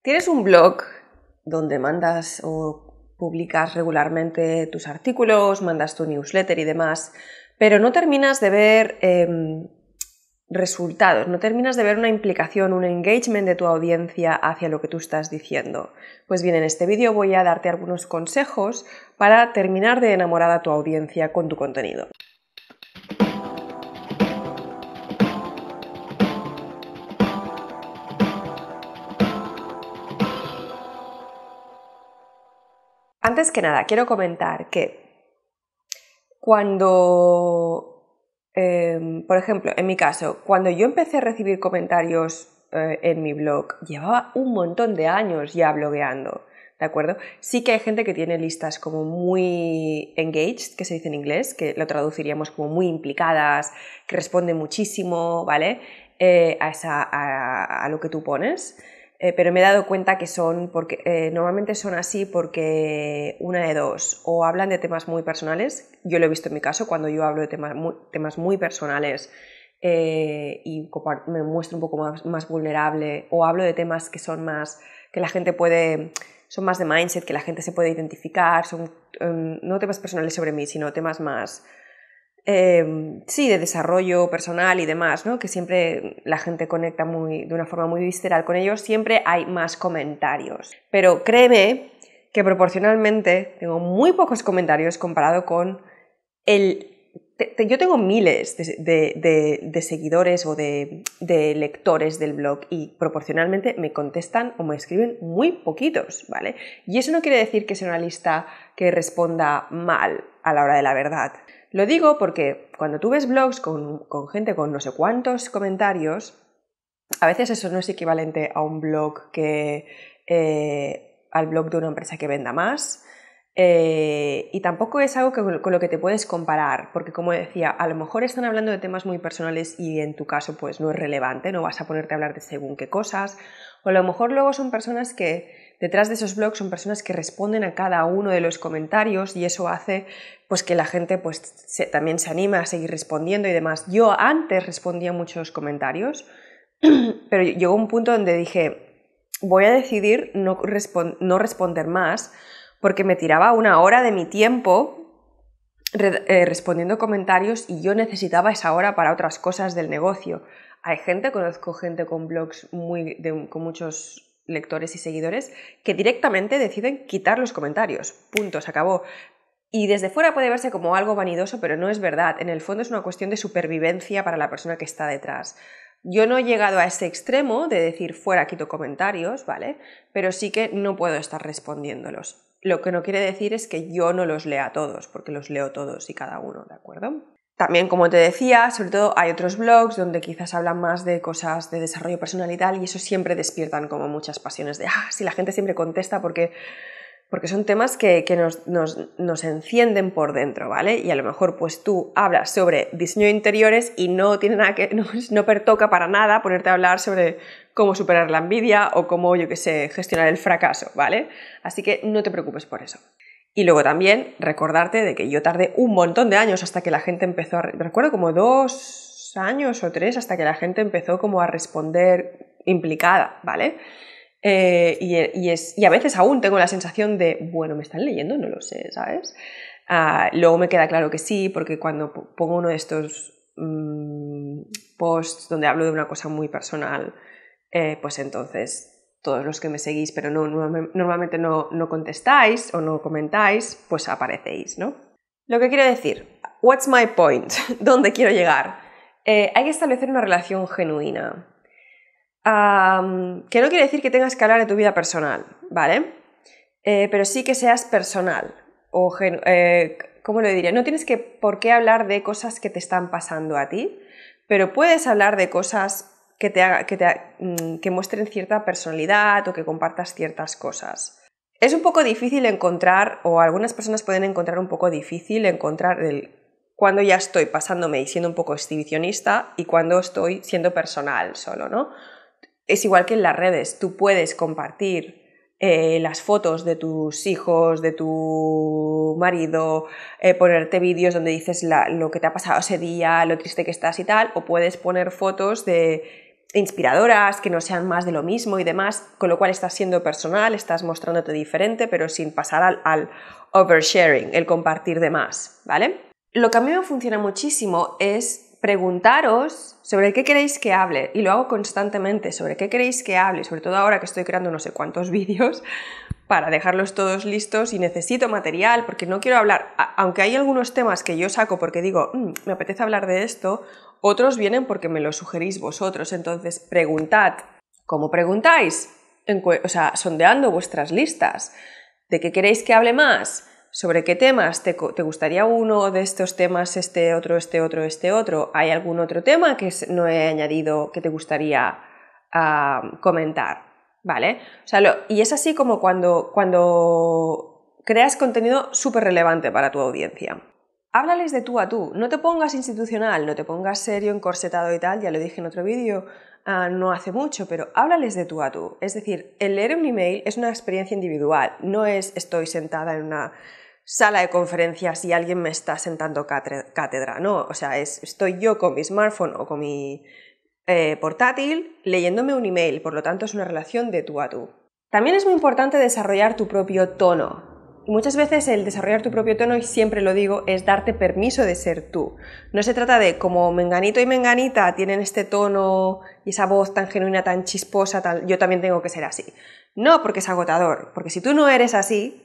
Tienes un blog donde mandas o publicas regularmente tus artículos, mandas tu newsletter y demás, pero no terminas de ver em, resultados, no terminas de ver una implicación, un engagement de tu audiencia hacia lo que tú estás diciendo. Pues bien, en este vídeo voy a darte algunos consejos para terminar de enamorar a tu audiencia con tu contenido. antes que nada, quiero comentar que cuando, em, por ejemplo, en mi caso, cuando yo empecé a recibir comentarios eh, en mi blog, llevaba un montón de años ya blogueando. ¿De acuerdo? Sí que hay gente que tiene listas como muy engaged, que se dice en inglés, que lo traduciríamos como muy implicadas, que responde muchísimo, ¿vale? Eh, a lo que tú pones. Eh, pero me he dado cuenta que son, porque eh, normalmente son así porque una de dos, o hablan de temas muy personales, yo lo he visto en mi caso, cuando yo hablo de temas muy, temas muy personales eh, y me muestro un poco más, más, vulnerable, o hablo de temas que son más, que la gente puede, son más de mindset, que la gente se puede identificar, son em, no temas personales sobre mí, sino temas más Em, sí, de desarrollo personal y demás, ¿no? que siempre la gente conecta de una forma muy visceral con ellos, siempre hay más comentarios. Pero créeme que proporcionalmente tengo muy pocos comentarios comparado con el... yo tengo miles de, de seguidores o de, lectores del blog y proporcionalmente me contestan o me escriben muy poquitos, ¿vale? Y eso no quiere decir que sea una lista que responda mal a la hora de la verdad. Lo digo porque cuando tú ves blogs con, gente con no sé cuántos comentarios, a veces eso no es equivalente a un blog que eh, al blog de una empresa que venda más. Eh, y tampoco es algo con lo que te puedes comparar, porque como decía, a lo mejor están hablando de temas muy personales y en tu caso pues no es relevante, no vas a ponerte a hablar de según qué cosas, o a lo mejor luego son personas que detrás de esos blogs son personas que responden a cada uno de los comentarios y eso hace pues que la gente pues también se anima a seguir respondiendo y demás. Yo antes respondía muchos comentarios, pero llegó un punto donde dije, voy a decidir no, no responder más porque me tiraba una hora de mi tiempo eh, respondiendo comentarios y yo necesitaba esa hora para otras cosas del negocio. Hay gente, conozco gente con blogs muy con muchos lectores y seguidores que directamente deciden quitar los comentarios. Punto, se acabó. Y desde fuera puede verse como algo vanidoso, pero no es verdad. En el fondo es una cuestión de supervivencia para la persona que está detrás. Yo no he llegado a ese extremo de decir fuera quito comentarios, ¿vale? Pero sí que no puedo estar respondiéndolos. Lo que no quiere decir es que yo no los lea a todos, porque los leo todos y cada uno, ¿de acuerdo? También, como te decía, sobre todo hay otros blogs donde quizás hablan más de cosas de desarrollo personal y tal, y eso siempre despiertan como muchas pasiones de, ah, si la gente siempre contesta porque, son temas que, nos, encienden por dentro, ¿vale? Y a lo mejor pues tú hablas sobre diseño de interiores y no tiene nada que, no, no pertoca para nada ponerte a hablar sobre cómo superar la envidia o cómo, yo qué sé, gestionar el fracaso, ¿vale? Así que no te preocupes por eso. Y luego también recordarte de que yo tardé un montón de años hasta que la gente empezó a... Recuerdo como dos años o tres hasta que la gente empezó como a responder implicada, ¿vale? Eh, y, a veces aún tengo la sensación de, bueno, ¿me están leyendo? No lo sé, ¿sabes? Ah, luego me queda claro que sí, porque cuando pongo uno de estos mm, posts donde hablo de una cosa muy personal, eh, pues entonces todos los que me seguís, pero no, normalmente no, contestáis o no comentáis, pues aparecéis, ¿no? Lo que quiero decir, what's my point? ¿Dónde quiero llegar? Eh, hay que establecer una relación genuina. que no quiere decir que tengas que hablar de tu vida personal, ¿vale? Eh, pero sí que seas personal o eh, ¿cómo lo diría? No tienes que por qué hablar de cosas que te están pasando a ti, pero puedes hablar de cosas que, te haga, que, te, mm, que muestren cierta personalidad o que compartas ciertas cosas. Es un poco difícil encontrar, o algunas personas pueden encontrar un poco difícil encontrar el cuando ya estoy pasándome y siendo un poco exhibicionista y cuando estoy siendo personal solo, ¿no? Es igual que en las redes, tú puedes compartir eh, las fotos de tus hijos, de tu marido, eh, ponerte vídeos donde dices lo que te ha pasado ese día, lo triste que estás y tal, o puedes poner fotos de inspiradoras, que no sean más de lo mismo y demás, con lo cual estás siendo personal, estás mostrándote diferente, pero sin pasar al, oversharing, el compartir de más, ¿vale? Lo que a mí me funciona muchísimo es preguntaros sobre qué queréis que hable, y lo hago constantemente, sobre qué queréis que hable, sobre todo ahora que estoy creando no sé cuántos vídeos para dejarlos todos listos y necesito material porque no quiero hablar, aunque hay algunos temas que yo saco porque digo, mm, me apetece hablar de esto, otros vienen porque me lo sugerís vosotros. Entonces, preguntad. ¿Cómo preguntáis? o sea, sondeando vuestras listas. ¿De qué queréis que hable más? ¿Sobre qué temas? ¿Te, gustaría uno de estos temas, este otro, este otro, este otro? ¿Hay algún otro tema que no he añadido que te gustaría ah, comentar? ¿Vale? O sea, y es así como cuando, cuando creas contenido súper relevante para tu audiencia háblales de tú a tú, no te pongas institucional, no te pongas serio, encorsetado y tal, ya lo dije en otro vídeo ah, no hace mucho, pero háblales de tú a tú. Es decir, el leer un email es una experiencia individual, no es estoy sentada en una sala de conferencias y alguien me está sentando cátedra, no, o sea, es, estoy yo con mi smartphone o con mi eh, portátil leyéndome un email, por lo tanto es una relación de tú a tú. También es muy importante desarrollar tu propio tono, muchas veces el desarrollar tu propio tono, y siempre lo digo, es darte permiso de ser tú. No se trata de como Menganito y Menganita tienen este tono y esa voz tan genuina, tan chisposa, tal, yo también tengo que ser así. No, porque es agotador, porque si tú no eres así,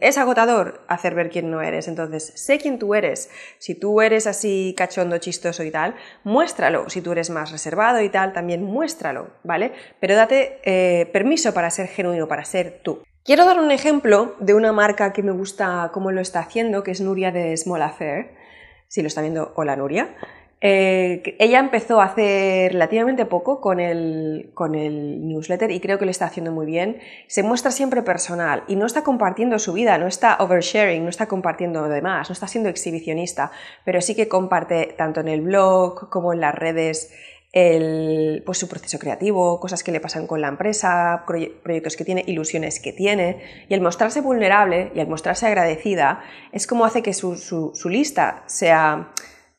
es agotador hacer ver quién no eres. Entonces, sé quién tú eres. Si tú eres así cachondo, chistoso y tal, muéstralo. Si tú eres más reservado y tal, también muéstralo, ¿vale? Pero date eh, permiso para ser genuino, para ser tú. Quiero dar un ejemplo de una marca que me gusta cómo lo está haciendo, que es Nuria de Small Affair. Si lo está viendo, hola Nuria. Eh, ella empezó hace relativamente poco con el, con el newsletter y creo que lo está haciendo muy bien. Se muestra siempre personal y no está compartiendo su vida, no está oversharing, no está compartiendo lo demás, no está siendo exhibicionista, pero sí que comparte tanto en el blog como en las redes el, pues su proceso creativo, cosas que le pasan con la empresa, proyectos que tiene, ilusiones que tiene. Y el mostrarse vulnerable y el mostrarse agradecida es como hace que su, lista sea,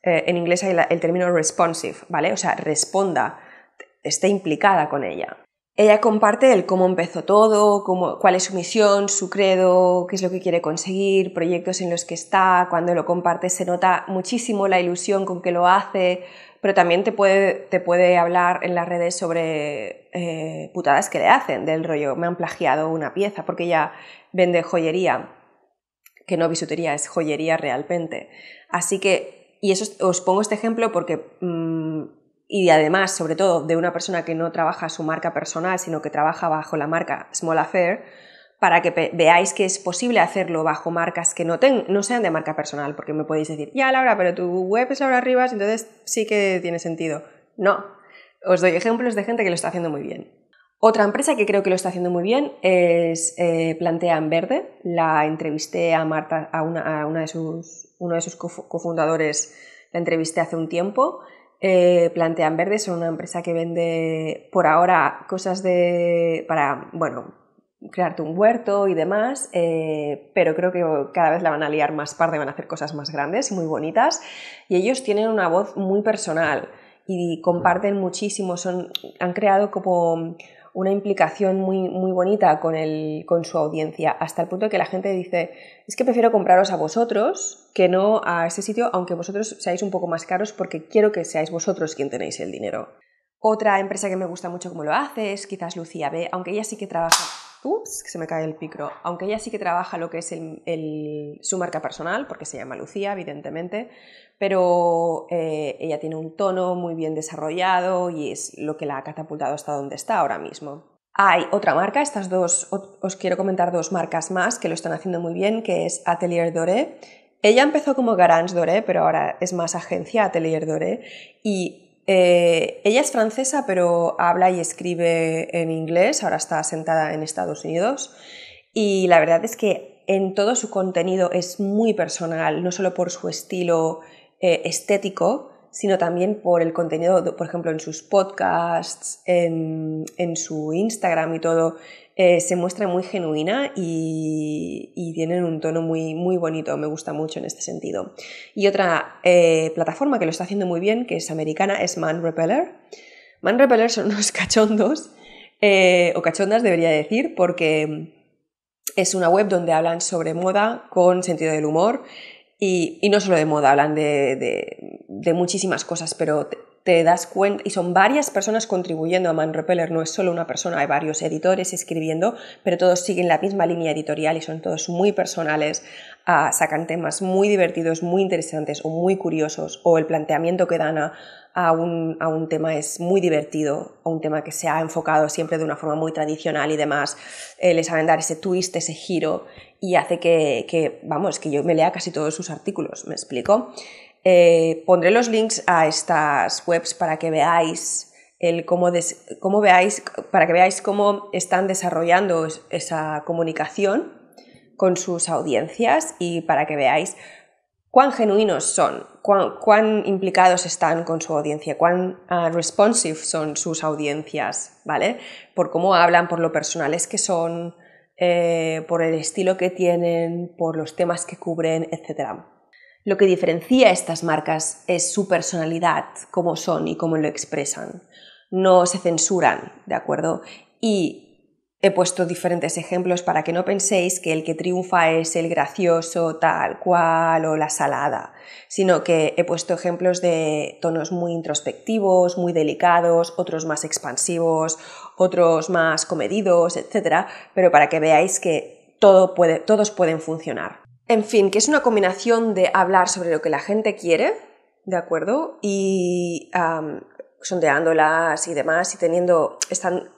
eh, en inglés hay el término responsive, ¿vale? O sea, responda, esté implicada con ella. Ella comparte el cómo empezó todo, cómo, cuál es su misión, su credo, qué es lo que quiere conseguir, proyectos en los que está. Cuando lo comparte se nota muchísimo la ilusión con que lo hace, pero también te puede, te puede hablar en las redes sobre eh, putadas que le hacen, del rollo, me han plagiado una pieza, porque ella vende joyería, que no bisutería, es joyería realmente. Así que, y eso os pongo este ejemplo porque mm, y además, sobre todo, de una persona que no trabaja su marca personal, sino que trabaja bajo la marca Small Affair, para que veáis que es posible hacerlo bajo marcas que no, no sean de marca personal, porque me podéis decir, ya Laura, pero tu web es Laura Rivas, entonces sí que tiene sentido. No, os doy ejemplos de gente que lo está haciendo muy bien. Otra empresa que creo que lo está haciendo muy bien es eh, Plantea en Verde. La entrevisté a Marta, a, de sus, uno de sus cofundadores, la entrevisté hace un tiempo eh, plantean Verde son una empresa que vende por ahora cosas de, para, bueno, crearte un huerto y demás, eh, pero creo que cada vez la van a liar más tarde van a hacer cosas más grandes y muy bonitas. Y ellos tienen una voz muy personal y comparten muchísimo, son, han creado como una implicación muy, muy bonita con, con su audiencia, hasta el punto que la gente dice, es que prefiero compraros a vosotros que no a ese sitio, aunque vosotros seáis un poco más caros porque quiero que seáis vosotros quien tenéis el dinero. Otra empresa que me gusta mucho como lo hace es quizás Lucía B, aunque ella sí que trabaja... Ups, que se me cae el picro. Aunque ella sí que trabaja lo que es su marca personal, porque se llama Lucía, evidentemente, pero eh, ella tiene un tono muy bien desarrollado y es lo que la ha catapultado hasta donde está ahora mismo. Hay otra marca, estas dos, os quiero comentar dos marcas más que lo están haciendo muy bien, que es Atelier Doré. Ella empezó como Garance Doré, pero ahora es más agencia Atelier Doré y eh, ella es francesa, pero habla y escribe en inglés, ahora está sentada en Estados Unidos y la verdad es que en todo su contenido es muy personal, no solo por su estilo eh, estético, sino también por el contenido, por ejemplo, en sus podcasts, en, su Instagram y todo, eh, se muestra muy genuina y, tienen un tono muy, muy bonito, me gusta mucho en este sentido. Y otra eh, plataforma que lo está haciendo muy bien, que es americana, es Man Repeller. Man Repeller son unos cachondos, eh, o cachondas debería decir, porque es una web donde hablan sobre moda con sentido del humor. Y, no solo de moda, hablan de de muchísimas cosas, pero te, das cuenta, y son varias personas contribuyendo a Man Repeller, no es solo una persona, hay varios editores escribiendo, pero todos siguen la misma línea editorial y son todos muy personales, ah, sacan temas muy divertidos, muy interesantes o muy curiosos, o el planteamiento que dan a, un, tema es muy divertido, o un tema que se ha enfocado siempre de una forma muy tradicional y demás, eh, les saben dar ese twist, ese giro y hace que, que, vamos, que yo me lea casi todos sus artículos, ¿me explico? Eh, pondré los links a estas webs para que veáis cómo, para que veáis cómo están desarrollando esa comunicación con sus audiencias y para que veáis cuán genuinos son, cuán, implicados están con su audiencia, cuán ah, responsive son sus audiencias, ¿vale? Por cómo hablan, por lo personales que son, eh, por el estilo que tienen, por los temas que cubren, etc. Lo que diferencia a estas marcas es su personalidad, cómo son y cómo lo expresan. No se censuran, ¿de acuerdo? Y he puesto diferentes ejemplos para que no penséis que el que triunfa es el gracioso tal cual o la salada, sino que he puesto ejemplos de tonos muy introspectivos, muy delicados, otros más expansivos, otros más comedidos, etc. Pero para que veáis que todo todos pueden funcionar. En fin, que es una combinación de hablar sobre lo que la gente quiere, ¿de acuerdo? Y sondeándolas y demás, y teniendo, o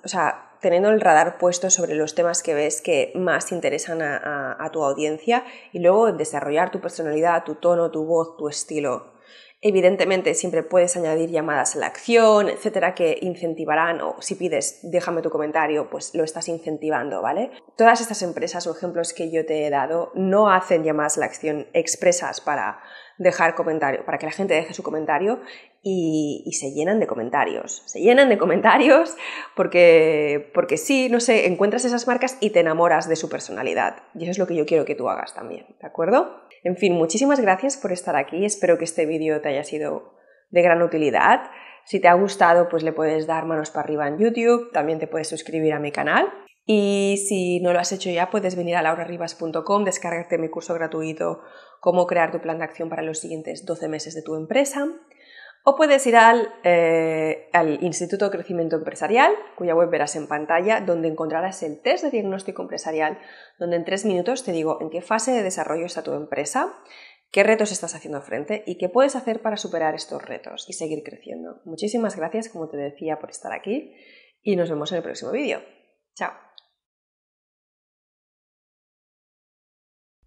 sea, teniendo el radar puesto sobre los temas que ves que más interesan a tu audiencia, y luego desarrollar tu personalidad, tu tono, tu voz, tu estilo. Evidentemente, siempre puedes añadir llamadas a la acción, etcétera, que incentivarán, o si pides déjame tu comentario, pues lo estás incentivando, ¿vale? Todas estas empresas o ejemplos que yo te he dado no hacen llamadas a la acción expresas para dejar comentario, para que la gente deje su comentario y, se llenan de comentarios. Se llenan de comentarios porque, porque sí, no sé, encuentras esas marcas y te enamoras de su personalidad. Y eso es lo que yo quiero que tú hagas también, ¿de acuerdo? En fin, muchísimas gracias por estar aquí. Espero que este vídeo te haya sido de gran utilidad. Si te ha gustado, pues le puedes dar manos para arriba en YouTube, también te puedes suscribir a mi canal y si no lo has hecho ya, puedes venir a laurarribas.com, descargarte mi curso gratuito, cómo crear tu plan de acción para los siguientes 12 meses de tu empresa. O puedes ir al, eh, al, Instituto de Crecimiento Empresarial, cuya web verás en pantalla, donde encontrarás el test de diagnóstico empresarial, donde en tres minutos te digo en qué fase de desarrollo está tu empresa, qué retos estás haciendo frente y qué puedes hacer para superar estos retos y seguir creciendo. Muchísimas gracias, como te decía, por estar aquí y nos vemos en el próximo vídeo. Chao.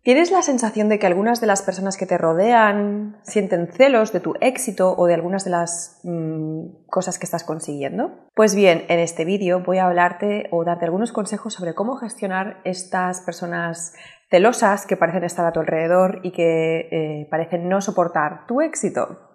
¿Tienes la sensación de que algunas de las personas que te rodean sienten celos de tu éxito o de algunas de las mm, cosas que estás consiguiendo? Pues bien, en este vídeo voy a hablarte o darte algunos consejos sobre cómo gestionar estas personas celosas que parecen estar a tu alrededor y que eh, parecen no soportar tu éxito.